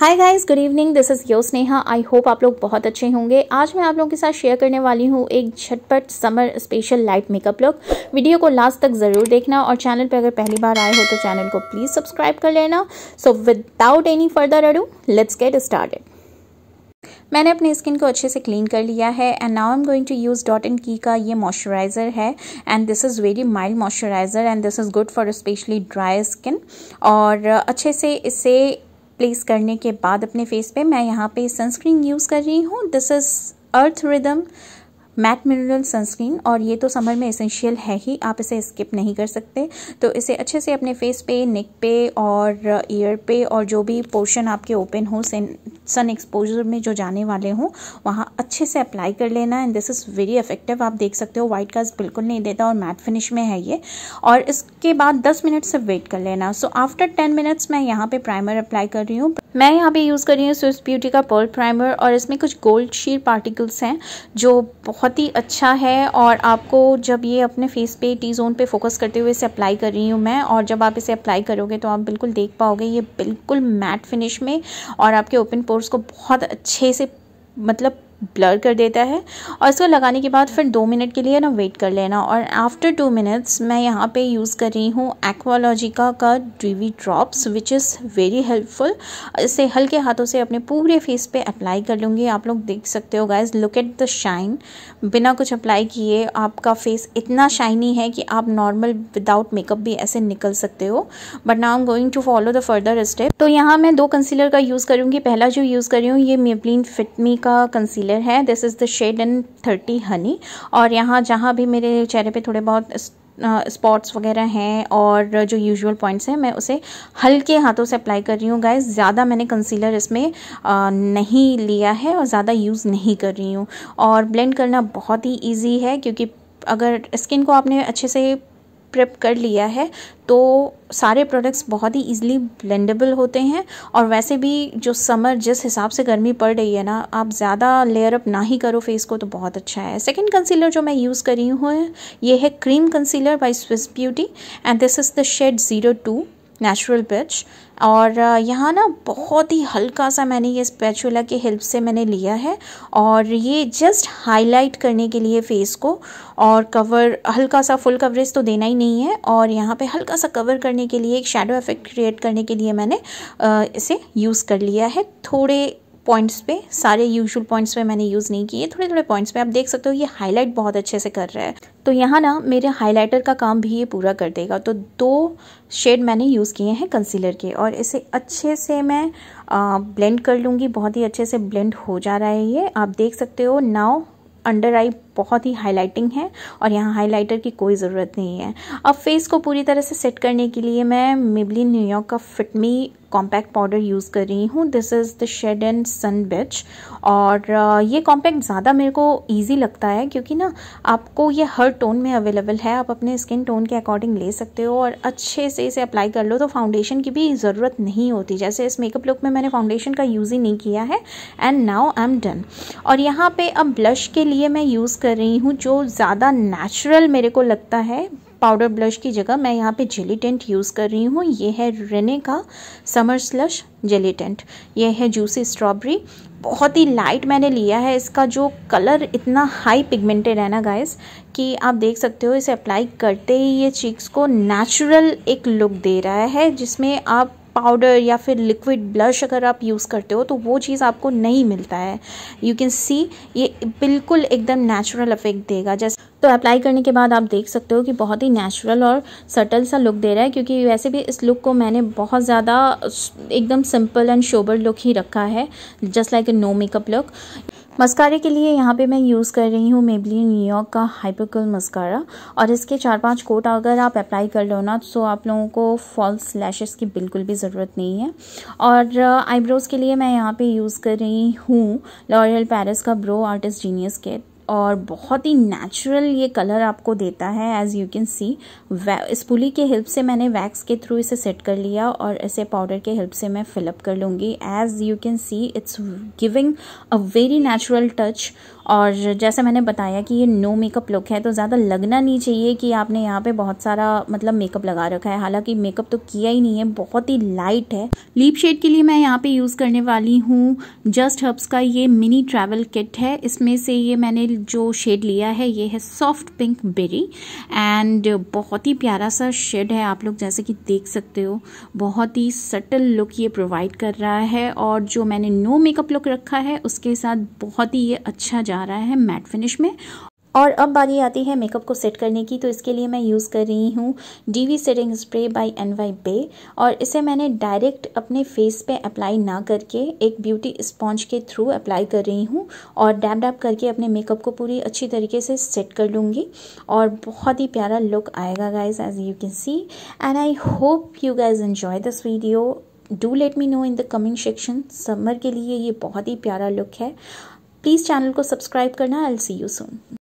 hi guys good evening this is your Sneha I hope आप लोग बहुत अच्छे होंगे आज मैं आप लोगों के साथ शेयर करने वाली हूँ एक झटपट summer special light makeup look video को लास्ट तक ज़रूर देखना और चैनल पे अगर पहली बार आए हो तो चैनल को प्लीज़ सब्सक्राइब कर लेना so without any further ado let's get start मैंने अपने स्किन को अच्छे से क्लीन कर लिया है and now I am going to use Dot and Key का ये मॉइस्चराइज़र है and this is very mild moisturiser and this is good for specially dry skin और अच्छे से इसे प्लेस करने के बाद अपने फेस पे मैं यहाँ पे सनस्क्रीन यूज़ कर रही हूँ this is Earth Rhythm matte mineral sunscreen और ये तो समर में इसेंशियल है ही आप इसे स्किप नहीं कर सकते तो इसे अच्छे से अपने फेस पे नेक पे और ईयर पे और जो भी पोर्शन आपके ओपन हो सन एक्सपोजर में जो जाने वाले हों वहाँ अच्छे से अप्लाई कर लेना and this is very effective आप देख सकते हो वाइट का बिल्कुल नहीं देता और मैट फिनिश में है ये और इसके बाद दस मिनट से वेट कर लेना सो आफ्टर टेन मिनट्स मैं यहाँ पर प्राइमर अप्लाई कर रही हूँ मैं यहाँ पे यूज़ कर रही हूँ स्विस ब्यूटी का पर्ल प्राइमर और इसमें कुछ गोल्ड शीर पार्टिकल्स हैं जो बहुत ही अच्छा है और आपको जब ये अपने फेस पे टी जोन पे फोकस करते हुए इसे अप्लाई कर रही हूँ मैं और जब आप इसे अप्लाई करोगे तो आप बिल्कुल देख पाओगे ये बिल्कुल मैट फिनिश में और आपके ओपन पोर्स को बहुत अच्छे से मतलब ब्लर कर देता है और इसको लगाने के बाद फिर दो मिनट के लिए ना वेट कर लेना और आफ्टर टू मिनट्स मैं यहाँ पे यूज़ कर रही हूँ एक्वालॉजिका का dewy drops which is very helpful इसे हल्के हाथों से अपने पूरे फेस पे अप्लाई कर लूँगी आप लोग देख सकते हो guys look at the shine बिना कुछ अप्लाई किए आपका फेस इतना शाइनी है कि आप नॉर्मल विदाउट मेकअप भी ऐसे निकल सकते हो but now am going to follow the further step तो यहाँ मैं दो कंसीलर का यूज़ करूँगी पहला जो यूज़ कर रही हूँ ये मेबलिन फिटमी का कंसीलर कलर है this is the shade in thirty honey और यहाँ जहाँ भी मेरे चेहरे पे थोड़े बहुत स्पॉट्स वगैरह हैं और जो यूजुअल पॉइंट्स हैं मैं उसे हल्के हाथों से अप्लाई कर रही हूँ गाइस ज़्यादा मैंने कंसीलर इसमें नहीं लिया है और ज़्यादा यूज़ नहीं कर रही हूँ और ब्लेंड करना बहुत ही ईजी है क्योंकि अगर स्किन को आपने अच्छे से प्रेप कर लिया है तो सारे प्रोडक्ट्स बहुत ही इजीली ब्लेंडेबल होते हैं और वैसे भी जो समर जिस हिसाब से गर्मी पड़ रही है ना आप ज़्यादा लेयर अप ना ही करो फेस को तो बहुत अच्छा है सेकंड कंसीलर जो मैं यूज़ करी हूँ ये है cream concealer by Swiss Beauty and this is the shade zero two natural peach और यहाँ ना बहुत ही हल्का सा मैंने ये स्पैचुला के हेल्प से मैंने लिया है और ये जस्ट हाईलाइट करने के लिए फेस को और कवर हल्का सा फुल कवरेज तो देना ही नहीं है और यहाँ पे हल्का सा कवर करने के लिए एक शेडो इफेक्ट क्रिएट करने के लिए मैंने इसे यूज़ कर लिया है थोड़े पॉइंट्स पे सारे यूजुअल पॉइंट्स पे मैंने यूज़ नहीं किए थोड़े थोड़े पॉइंट्स पे आप देख सकते हो ये हाईलाइट बहुत अच्छे से कर रहा है तो यहाँ ना मेरे हाइलाइटर का काम भी ये पूरा कर देगा तो दो शेड मैंने यूज़ किए हैं कंसीलर के और इसे अच्छे से मैं ब्लेंड कर लूँगी बहुत ही अच्छे से ब्लेंड हो जा रहा है ये आप देख सकते हो नाव अंडर आई बहुत ही हाइलाइटिंग है और यहाँ हाइलाइटर की कोई ज़रूरत नहीं है अब फेस को पूरी तरह से सेट करने के लिए मैं मिबली न्यूयॉर्क का फिटमी कॉम्पैक्ट पाउडर यूज़ कर रही हूँ this is the shade and sun beige और uh, ये कॉम्पैक्ट ज़्यादा मेरे को ईजी लगता है क्योंकि ना आपको ये हर टोन में अवेलेबल है आप अपने स्किन टोन के अकॉर्डिंग ले सकते हो और अच्छे से इसे अप्लाई कर लो तो फाउंडेशन की भी ज़रूरत नहीं होती जैसे इस मेकअप लुक में मैंने फाउंडेशन का यूज़ ही नहीं किया है and now I am done और यहाँ पे अब ब्लश के लिए मैं यूज़ कर रही हूँ जो ज़्यादा नेचुरल मेरे को लगता है पाउडर ब्लश की जगह मैं यहाँ पे जेली टेंट यूज़ कर रही हूँ ये है रेने का समर स्लश जेली टेंट ये है जूसी स्ट्रॉबेरी बहुत ही लाइट मैंने लिया है इसका जो कलर इतना हाई पिगमेंटेड है ना गाइस कि आप देख सकते हो इसे अप्लाई करते ही ये चीक्स को नेचुरल एक लुक दे रहा है जिसमें आप पाउडर या फिर लिक्विड ब्लश अगर आप यूज़ करते हो तो वो चीज़ आपको नहीं मिलता है यू कैन सी ये बिल्कुल एकदम नेचुरल इफेक्ट देगा जैसे तो अप्लाई करने के बाद आप देख सकते हो कि बहुत ही नेचुरल और सटल सा लुक दे रहा है क्योंकि वैसे भी इस लुक को मैंने बहुत ज़्यादा एकदम सिंपल एंड शोबर लुक ही रखा है just like a no makeup look मस्कारे के लिए यहाँ पे मैं यूज़ कर रही हूँ मेबली न्यूयॉर्क का हाइपरकल मस्कारा और इसके चार पांच कोट अगर आप अप्लाई कर लो ना तो आप लोगों को फॉल्स लैशेस की बिल्कुल भी ज़रूरत नहीं है और आईब्रोज़ uh, के लिए मैं यहाँ पे यूज़ कर रही हूँ लॉरियल पेरिस का ब्रो आर्टिस्ट जीनियस किट और बहुत ही नेचुरल ये कलर आपको देता है एज़ यू कैन सी इस पुली के हेल्प से मैंने वैक्स के थ्रू इसे सेट कर लिया और इसे पाउडर के हेल्प से मैं फिलअप कर लूँगी as you can see it's giving a very natural touch और जैसे मैंने बताया कि ये नो मेकअप लुक है तो ज़्यादा लगना नहीं चाहिए कि आपने यहाँ पे बहुत सारा मतलब मेकअप लगा रखा है हालांकि मेकअप तो किया ही नहीं है बहुत ही लाइट है लीप शेड के लिए मैं यहाँ पे यूज़ करने वाली हूँ जस्ट हर्ब्स का ये मिनी ट्रैवल किट है इसमें से ये मैंने जो शेड लिया है ये है सॉफ्ट पिंक बेरी एंड बहुत ही प्यारा सा शेड है आप लोग जैसे कि देख सकते हो बहुत ही सटल लुक ये प्रोवाइड कर रहा है और जो मैंने नो मेकअप लुक रखा है उसके साथ बहुत ही ये अच्छा जा आ रहा है मैट फिनिश में और अब बारी आती है मेकअप को सेट करने की तो इसके लिए मैं यूज़ कर रही हूँ dewy setting spray by N Y बे और इसे मैंने डायरेक्ट अपने फेस पे अप्लाई ना करके एक ब्यूटी स्पॉन्ज के थ्रू अप्लाई कर रही हूँ और डैब डैब करके अपने मेकअप को पूरी अच्छी तरीके से सेट कर लूँगी और बहुत ही प्यारा लुक आएगा guys as you can see and I hope you guys enjoy this video do let me know in the comment section summer के लिए ये बहुत ही प्यारा लुक है प्लीज़ चैनल को सब्सक्राइब करना आई सी यू सून